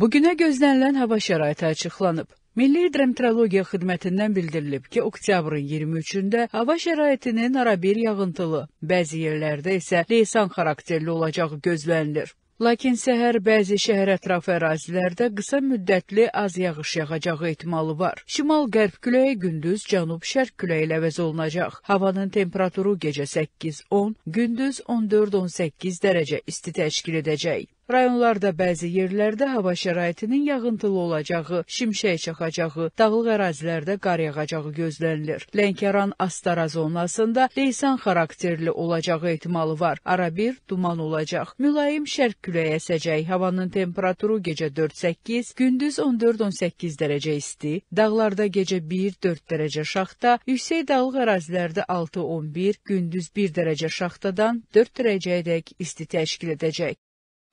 Bugünə gözlənilən hava şəraiti açıqlanıb. Milli Hidrometeorologiya Xidmətindən bildirilib ki, oktyabrın 23-də hava şəraitinin arabir yağıntılı, bəzi yerlərdə isə leysan xarakterli olacağı gözlənilir. Lakin səhər bəzi şəhər ətrafı ərazilərdə qısa müddətli az yağış yağacağı ehtimalı var. Şimal-qərb küləyi gündüz cənub-şərq küləyi ilə əvəz olunacaq. Havanın temperaturu gecə 8-10, gündüz 14-18 dərəcə isti təşkil edəcək. Rayonlarda bəzi yerlərdə hava şəraitinin yağıntılı olacağı, şimşək çaxacağı, dağlıq ərazilərdə qar yağacağı gözlənilir. Lənkəran Astara zonasında leysan xarakterli olacağı ehtimalı var. Arabir duman olacaq. Mülayim şərq küləyi əsəcək. Havanın temperaturu gecə 4-8, gündüz 14-18 dərəcə isti. Dağlarda gecə 1-4 dərəcə şaxta, yüksək dağlıq ərazilərdə 6-11, gündüz 1 dərəcə şaxtadan 4 dərəcəyədək isti təşkil edəcək.